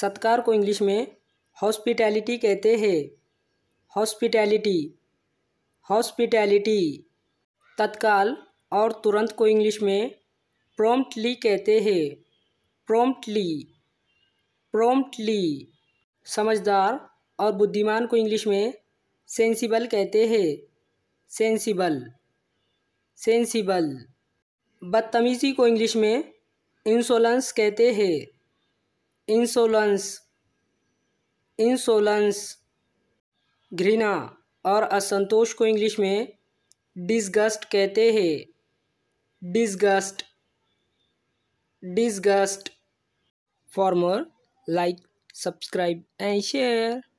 सत्कार को इंग्लिश में हॉस्पिटैलिटी कहते हैं हॉस्पिटैलिटी हॉस्पिटैलिटी तत्काल और तुरंत को इंग्लिश में प्रोम्प्टली कहते हैं प्रोम्प्टली प्रोम्प्टली समझदार और बुद्धिमान को इंग्लिश में सेंसिबल कहते हैं सेंसिबल सेंसिबल बदतमीज़ी को इंग्लिश में इंसोलेंस कहते हैं इंसोलेंस इंसोलेंस घृणा और असंतोष को इंग्लिश में डिसगस्ट कहते हैं disgust disgust for more like subscribe and share